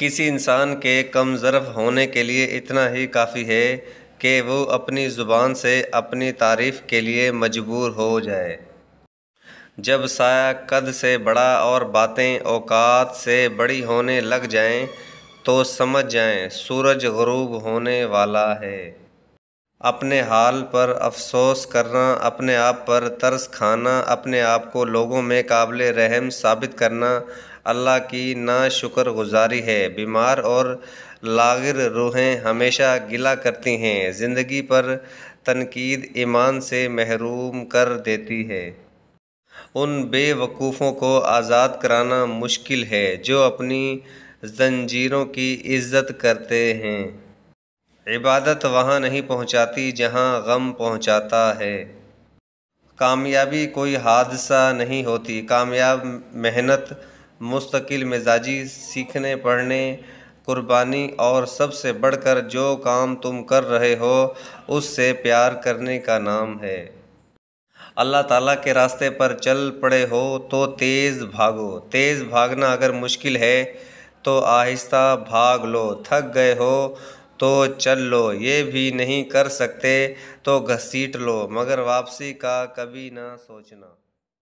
किसी इंसान के कम ज़रफ़ होने के लिए इतना ही काफ़ी है कि वो अपनी ज़ुबान से अपनी तारीफ़ के लिए मजबूर हो जाए जब साया कद से बड़ा और बातें औकात से बड़ी होने लग जाएं तो समझ जाएं सूरज गरूब होने वाला है अपने हाल पर अफ़सोस करना अपने आप पर तर्स खाना अपने आप को लोगों में काबिल रहम साबित करना अल्लाह की ना शुक्र गुज़ारी है बीमार और लागिर रूहें हमेशा गिला करती हैं ज़िंदगी पर तनकीद ईमान से महरूम कर देती है उन बेवकूफ़ों को आज़ाद कराना मुश्किल है जो अपनी जंजीरों की इज़्ज़त करते हैं इबादत वहाँ नहीं पहुँचाती जहाँ गम पहुँचाता है कामयाबी कोई हादसा नहीं होती कामयाब मेहनत मुस्तकिल मिजाजी सीखने पढ़ने कुर्बानी और सबसे बढ़कर जो काम तुम कर रहे हो उससे प्यार करने का नाम है अल्लाह ताला के रास्ते पर चल पड़े हो तो तेज़ भागो तेज़ भागना अगर मुश्किल है तो आहिस्ता भाग लो थक गए हो तो चल लो ये भी नहीं कर सकते तो घसीट लो मगर वापसी का कभी ना सोचना